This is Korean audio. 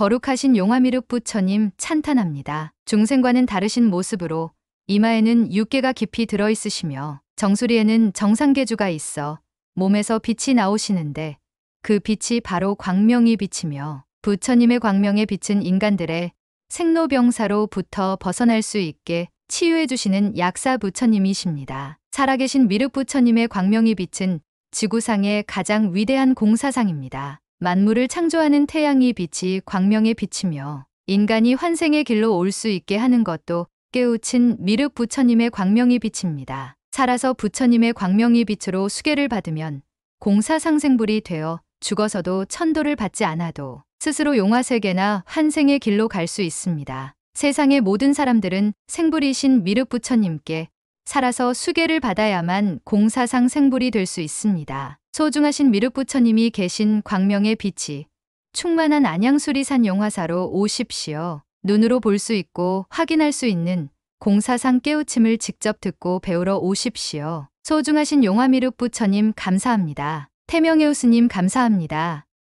거룩하신 용화미륵 부처님 찬탄합니다. 중생과는 다르신 모습으로 이마에는 육계가 깊이 들어있으시며 정수리에는 정상계주가 있어 몸에서 빛이 나오시는데 그 빛이 바로 광명이 비치며 부처님의 광명에 비친 인간들의 생로병사로부터 벗어날 수 있게 치유해 주시는 약사 부처님이십니다. 살아계신 미륵 부처님의 광명이 비친 지구상의 가장 위대한 공사상입니다. 만물을 창조하는 태양이 빛이 광명에 비치며 인간이 환생의 길로 올 수 있게 하는 것도 깨우친 미륵 부처님의 광명이 비칩니다. 살아서 부처님의 광명이 빛으로 수계를 받으면 공사상생불이 되어 죽어서도 천도를 받지 않아도 스스로 용화세계나 환생의 길로 갈 수 있습니다. 세상의 모든 사람들은 생불이신 미륵 부처님께 살아서 수계를 받아야만 공사상 생불이 될 수 있습니다. 소중하신 미륵 부처님이 계신 광명의 빛이 충만한 안양수리산 용화사로 오십시오. 눈으로 볼 수 있고 확인할 수 있는 공사상 깨우침을 직접 듣고 배우러 오십시오. 소중하신 용화미륵 부처님 감사합니다. 태명의 우스님 감사합니다.